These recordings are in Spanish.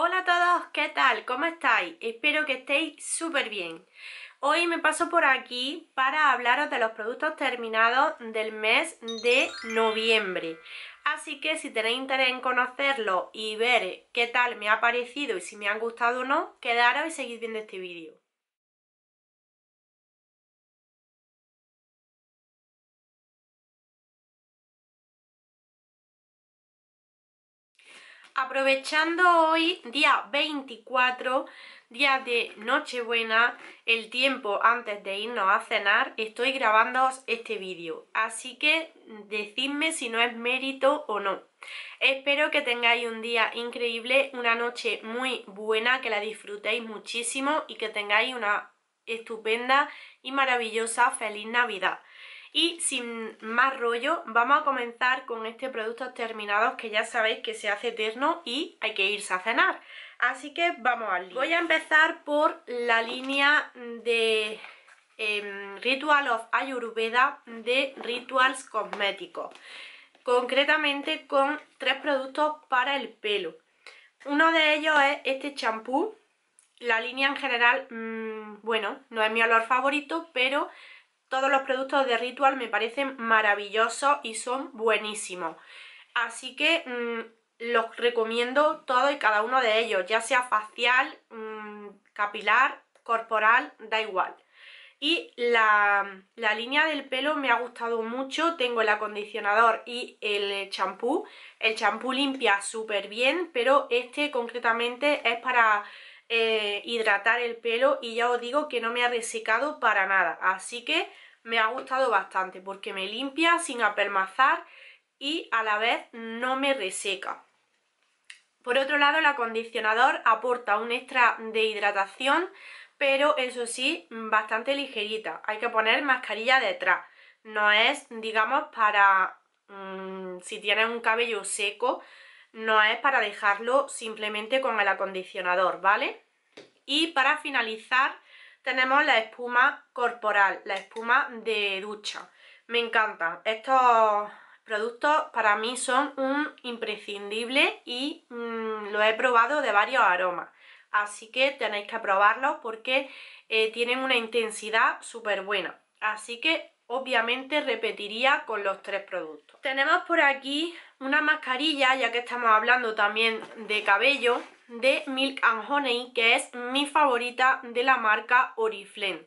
Hola a todos, ¿qué tal? ¿Cómo estáis? Espero que estéis súper bien. Hoy me paso por aquí para hablaros de los productos terminados del mes de noviembre. Así que si tenéis interés en conocerlos y ver qué tal me ha parecido y si me han gustado o no, quedaros y seguid viendo este vídeo. aprovechando hoy, día 24, día de Nochebuena, el tiempo antes de irnos a cenar, estoy grabando este vídeo. Así que decidme si no es mérito o no. Espero que tengáis un día increíble, una noche muy buena, que la disfrutéis muchísimo y que tengáis una estupenda y maravillosa feliz Navidad. Y sin más rollo, vamos a comenzar con este producto terminados que ya sabéis que se hace eterno y hay que irse a cenar. Así que vamos al lío. Voy a empezar por la línea de em, Ritual of Ayurveda de Rituals Cosméticos. Concretamente con tres productos para el pelo. Uno de ellos es este champú. La línea en general, mm, bueno, no es mi olor favorito, pero todos los productos de Ritual me parecen maravillosos y son buenísimos. Así que mm, los recomiendo todo y cada uno de ellos, ya sea facial, mm, capilar, corporal, da igual. Y la, la, línea del pelo me ha gustado mucho, tengo el acondicionador y el champú. El champú limpia súper bien, pero este concretamente es para eh, hidratar el pelo y ya os digo que no me ha resecado para nada, así que me ha gustado bastante porque me limpia sin apelmazar y a la vez no me reseca. Por otro lado, el acondicionador aporta un extra de hidratación, pero eso sí, bastante ligerita. Hay que poner mascarilla detrás. No es, digamos, para mm, si tienes un cabello seco, no es para dejarlo simplemente con el acondicionador, ¿vale? Y para finalizar tenemos la espuma corporal, la espuma de ducha. Me encanta. Estos productos para mí son un imprescindible y mm, lo he probado de varios aromas. Así que tenéis que probarlos porque eh, tienen una intensidad súper buena. Así que obviamente repetiría con los tres productos. Tenemos por aquí una mascarilla, ya que estamos hablando también de cabello, de Milk and Honey, que es mi favorita de la marca Oriflame.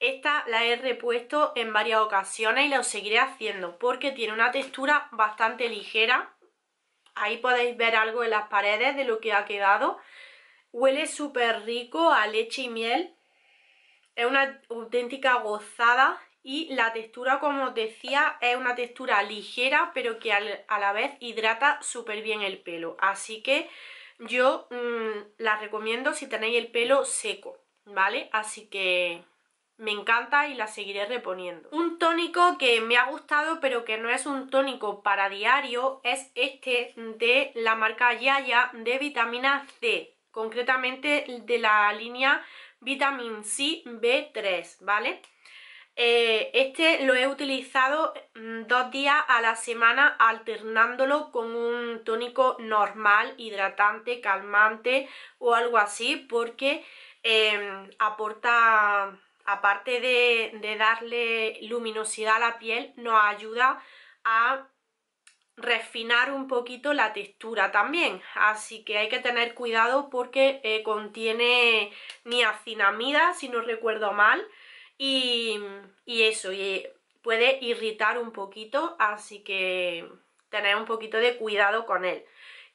Esta la he repuesto en varias ocasiones y la seguiré haciendo porque tiene una textura bastante ligera. Ahí podéis ver algo en las paredes de lo que ha quedado. Huele súper rico a leche y miel. Es una auténtica gozada y la textura como os decía es una textura ligera pero que a la vez hidrata súper bien el pelo así que yo mm, la recomiendo si tenéis el pelo seco ¿vale? así que me encanta y la seguiré reponiendo. Un tónico que me ha gustado pero que no es un tónico para diario es este de la marca Yaya de vitamina C, concretamente de la línea Vitamin C B3, ¿vale? Eh, este lo he utilizado mm, dos días a la semana alternándolo con un tónico normal, hidratante, calmante o algo así porque em, aporta, aparte de, darle luminosidad a la piel, nos ayuda a refinar un poquito la textura también así que hay que tener cuidado porque eh, contiene niacinamida si no recuerdo mal y, eso, puede irritar un poquito, así que tener un poquito de cuidado con él.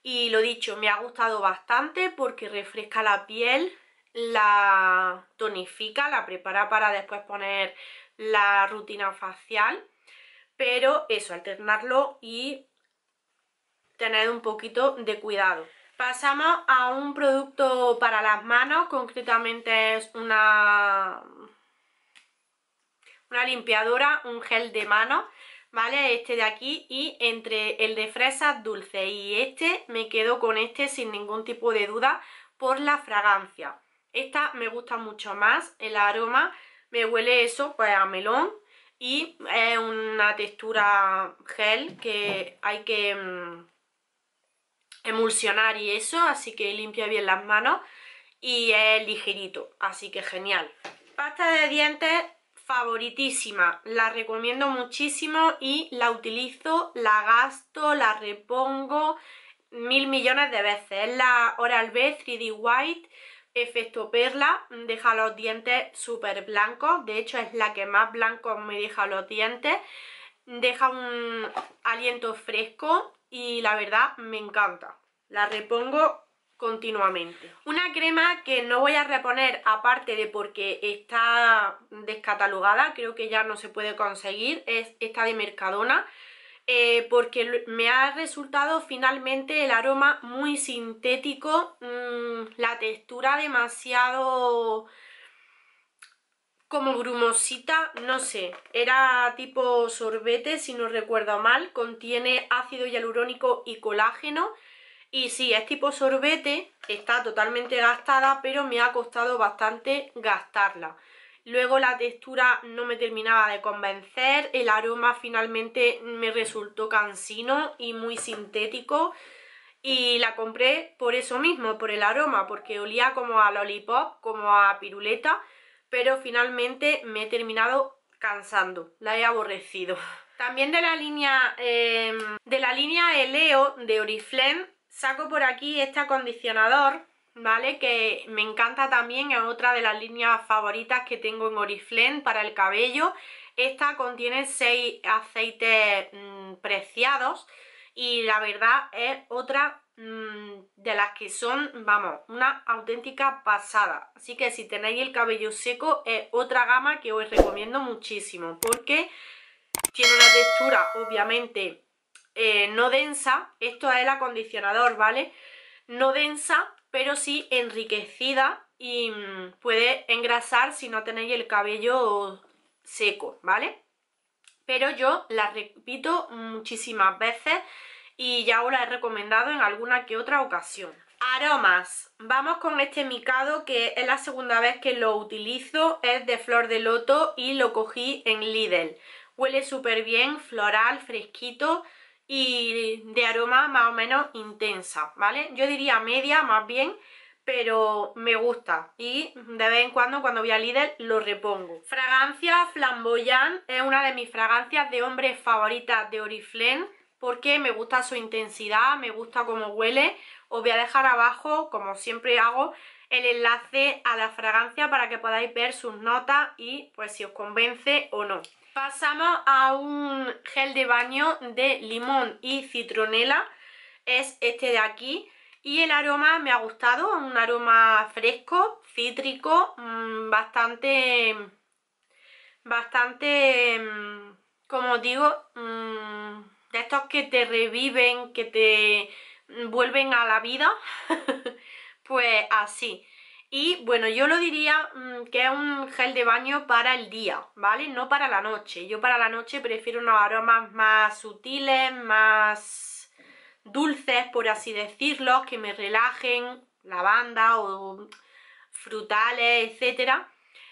Y lo dicho, me ha gustado bastante porque refresca la piel, la tonifica, la prepara para después poner la rutina facial. Pero eso, alternarlo y tener un poquito de cuidado. Pasamos a un producto para las manos, concretamente es una una limpiadora, un gel de mano, ¿vale? Este de aquí y entre el de fresas dulce y este me quedo con este sin ningún tipo de duda por la fragancia. Esta me gusta mucho más, el aroma me huele eso pues a melón y es una textura gel que hay que mm, emulsionar y eso, así que limpia bien las manos y es ligerito, así que genial. Pasta de dientes favoritísima, la recomiendo muchísimo y la utilizo, la gasto, la repongo mil millones de veces. Es la Oral B 3D White efecto perla, deja los dientes súper blancos, de hecho es la que más blancos me deja los dientes, deja un aliento fresco y la verdad me encanta. La repongo continuamente. Una crema que no voy a reponer aparte de porque está descatalogada, creo que ya no se puede conseguir, es esta de Mercadona, eh, porque me ha resultado finalmente el aroma muy sintético, mm, la textura demasiado como grumosita, no sé, era tipo sorbete si no recuerdo mal, contiene ácido hialurónico y colágeno, y sí, es tipo sorbete, está totalmente gastada, pero me ha costado bastante gastarla. Luego la textura no me terminaba de convencer, el aroma finalmente me resultó cansino y muy sintético. Y la compré por eso mismo, por el aroma, porque olía como a lollipop, como a piruleta, pero finalmente me he terminado cansando, la he aborrecido. También de la línea, em, de la línea Eleo de Oriflame Saco por aquí este acondicionador, ¿vale? Que me encanta también, es otra de las líneas favoritas que tengo en Oriflame para el cabello. Esta contiene 6 aceites mm, preciados y la verdad es otra mm, de las que son, vamos, una auténtica pasada. Así que si tenéis el cabello seco es otra gama que os recomiendo muchísimo porque tiene una textura obviamente eh, no densa, esto es el acondicionador, ¿vale? No densa, pero sí enriquecida y mm, puede engrasar si no tenéis el cabello seco, ¿vale? Pero yo la repito muchísimas veces y ya os la he recomendado en alguna que otra ocasión. Aromas. Vamos con este micado que es la segunda vez que lo utilizo, es de flor de loto y lo cogí en Lidl. Huele súper bien, floral, fresquito, y de aroma más o menos intensa, ¿vale? Yo diría media más bien, pero me gusta y de vez en cuando cuando voy a Lidl lo repongo. Fragancia Flamboyant es una de mis fragancias de hombres favoritas de Oriflame porque me gusta su intensidad, me gusta cómo huele. Os voy a dejar abajo, como siempre hago, el enlace a la fragancia para que podáis ver sus notas y pues si os convence o no. Pasamos a un gel de baño de limón y citronela, es este de aquí y el aroma me ha gustado, un aroma fresco, cítrico, mm, bastante, bastante, mm, como digo, mm, de estos que te reviven, que te vuelven a la vida pues así. Y bueno, yo lo diría mm, que es un gel de baño para el día, ¿vale? No para la noche. Yo para la noche prefiero unos aromas más sutiles, más dulces, por así decirlo, que me relajen, lavanda o frutales, etcétera.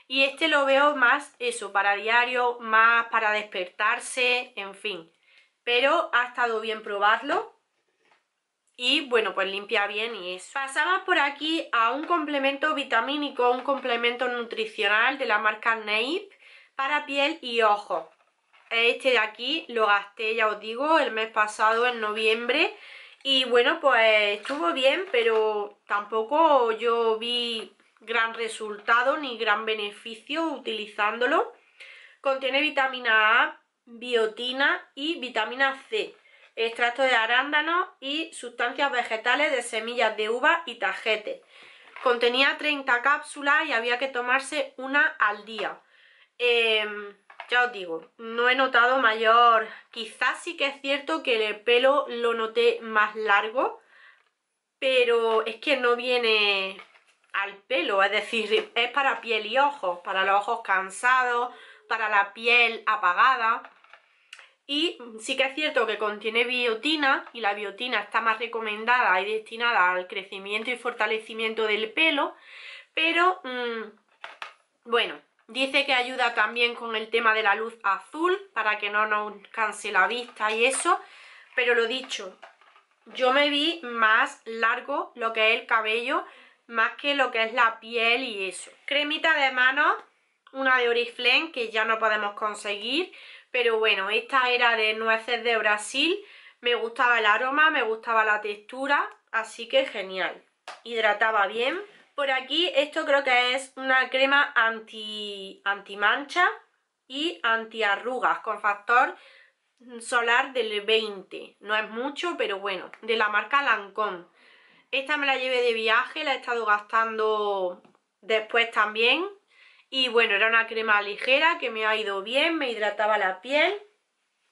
Y este lo veo más eso, para diario, más para despertarse, en fin. Pero ha estado bien probarlo y bueno, pues limpia bien y eso. Pasamos por aquí a un complemento vitamínico, un complemento nutricional de la marca Naip para piel y ojos. Este de aquí lo gasté, ya os digo, el mes pasado, en noviembre. Y bueno, pues estuvo bien, pero tampoco yo vi gran resultado ni gran beneficio utilizándolo. Contiene vitamina A, biotina y vitamina C extracto de arándanos y sustancias vegetales de semillas de uva y tajete. Contenía 30 cápsulas y había que tomarse una al día. Em, ya os digo, no he notado mayor... Quizás sí que es cierto que el pelo lo noté más largo, pero es que no viene al pelo, es decir, es para piel y ojos, para los ojos cansados, para la piel apagada y sí que es cierto que contiene biotina y la biotina está más recomendada y destinada al crecimiento y fortalecimiento del pelo, pero mm, bueno, dice que ayuda también con el tema de la luz azul para que no nos canse la vista y eso, pero lo dicho, yo me vi más largo lo que es el cabello, más que lo que es la piel y eso. Cremita de manos, una de Oriflame que ya no podemos conseguir, pero bueno, esta era de nueces de Brasil. Me gustaba el aroma, me gustaba la textura, así que genial. Hidrataba bien. Por aquí esto creo que es una crema anti, anti mancha y anti arrugas con factor solar del 20. No es mucho, pero bueno, de la marca Lancôme. Esta me la llevé de viaje, la he estado gastando después también y bueno, era una crema ligera que me ha ido bien, me hidrataba la piel.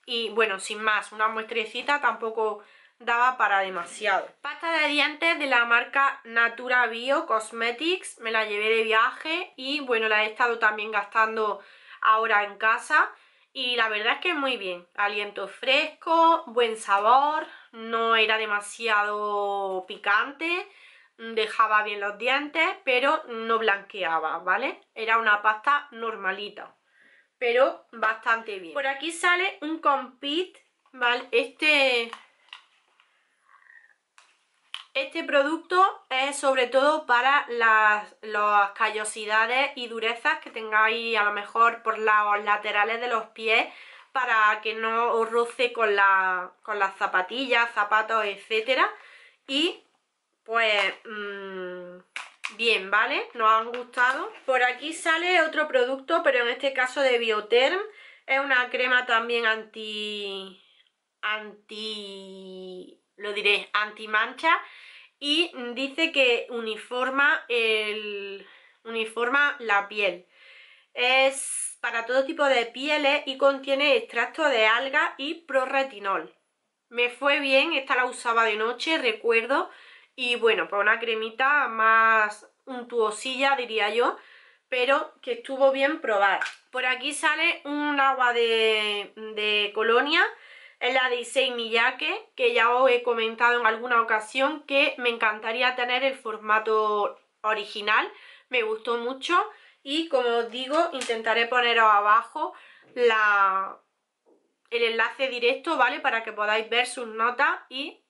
Y bueno, sin más, una muestrecita tampoco daba para demasiado. Pasta de dientes de la marca Natura Bio Cosmetics. Me la llevé de viaje y bueno, la he estado también gastando ahora en casa. Y la verdad es que muy bien. Aliento fresco, buen sabor, no era demasiado picante dejaba bien los dientes, pero no blanqueaba, ¿vale? Era una pasta normalita, pero bastante bien. Por aquí sale un compit, ¿vale? Este, este producto es sobre todo para las, callosidades y durezas que tengáis a lo mejor por los laterales de los pies para que no os roce con, con las zapatillas, zapatos, etc. y pues mm, bien, ¿vale? Nos han gustado. Por aquí sale otro producto, pero en este caso de Biotherm. Es una crema también anti... anti... lo diré, anti mancha. Y dice que uniforma el... uniforma la piel. Es para todo tipo de pieles y contiene extracto de alga y prorretinol. Me fue bien, esta la usaba de noche, recuerdo y bueno, pues una cremita más untuosilla diría yo, pero que estuvo bien probar. Por aquí sale un agua de, Colonia, es la de Issei Miyake, que ya os he comentado en alguna ocasión que me encantaría tener el formato original, me gustó mucho y como os digo intentaré poneros abajo la, el enlace directo, ¿vale? Para que podáis ver sus notas y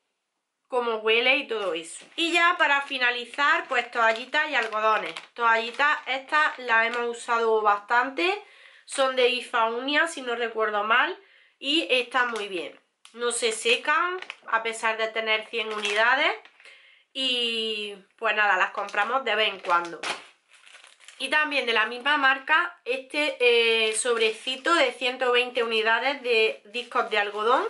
...como huele y todo eso. Y ya para finalizar, pues toallitas y algodones. Toallitas, estas las hemos usado bastante. Son de Ifaunia, si no recuerdo mal. Y están muy bien. No se secan, a pesar de tener 100 unidades. Y pues nada, las compramos de vez en cuando. Y también de la misma marca, este eh, sobrecito de 120 unidades de discos de algodón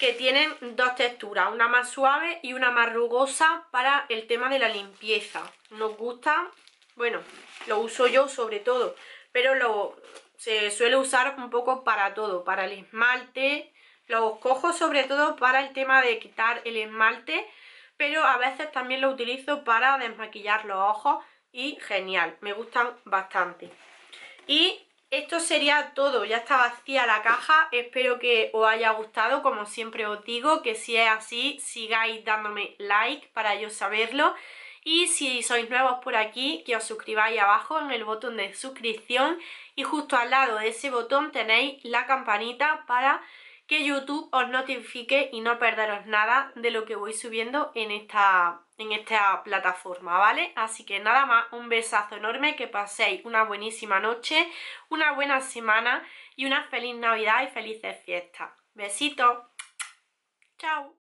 que tienen dos texturas, una más suave y una más rugosa para el tema de la limpieza. Nos gusta, bueno, lo uso yo sobre todo, pero lo, se suele usar un poco para todo, para el esmalte, los cojo sobre todo para el tema de quitar el esmalte, pero a veces también lo utilizo para desmaquillar los ojos y genial, me gustan bastante. Y esto sería todo, ya está vacía la caja, espero que os haya gustado, como siempre os digo, que si es así sigáis dándome like para yo saberlo y si sois nuevos por aquí, que os suscribáis abajo en el botón de suscripción y justo al lado de ese botón tenéis la campanita para que YouTube os notifique y no perderos nada de lo que voy subiendo en esta, en esta plataforma, ¿vale? Así que nada más, un besazo enorme, que paséis una buenísima noche, una buena semana y una feliz Navidad y felices fiestas. Besitos, chao.